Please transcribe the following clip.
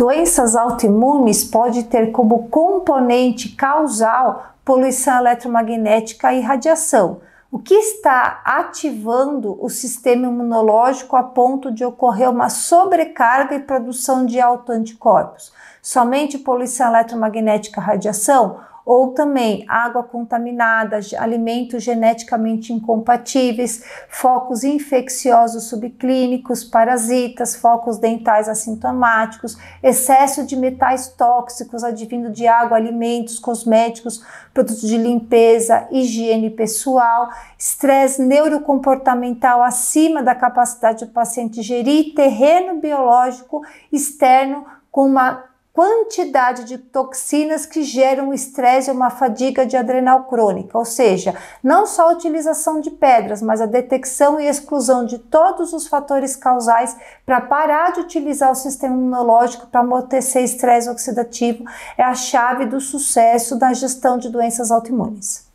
Doenças autoimunes pode ter como componente causal poluição eletromagnética e radiação, o que está ativando o sistema imunológico a ponto de ocorrer uma sobrecarga e produção de autoanticorpos. Somente poluição eletromagnética e radiação ou também água contaminada, alimentos geneticamente incompatíveis, focos infecciosos subclínicos, parasitas, focos dentais assintomáticos, excesso de metais tóxicos advindo de água, alimentos, cosméticos, produtos de limpeza, higiene pessoal, estresse neurocomportamental acima da capacidade do paciente gerir terreno biológico externo com uma quantidade de toxinas que geram estresse e uma fadiga de adrenal crônica, ou seja, não só a utilização de pedras, mas a detecção e exclusão de todos os fatores causais para parar de utilizar o sistema imunológico para amortecer estresse oxidativo é a chave do sucesso da gestão de doenças autoimunes.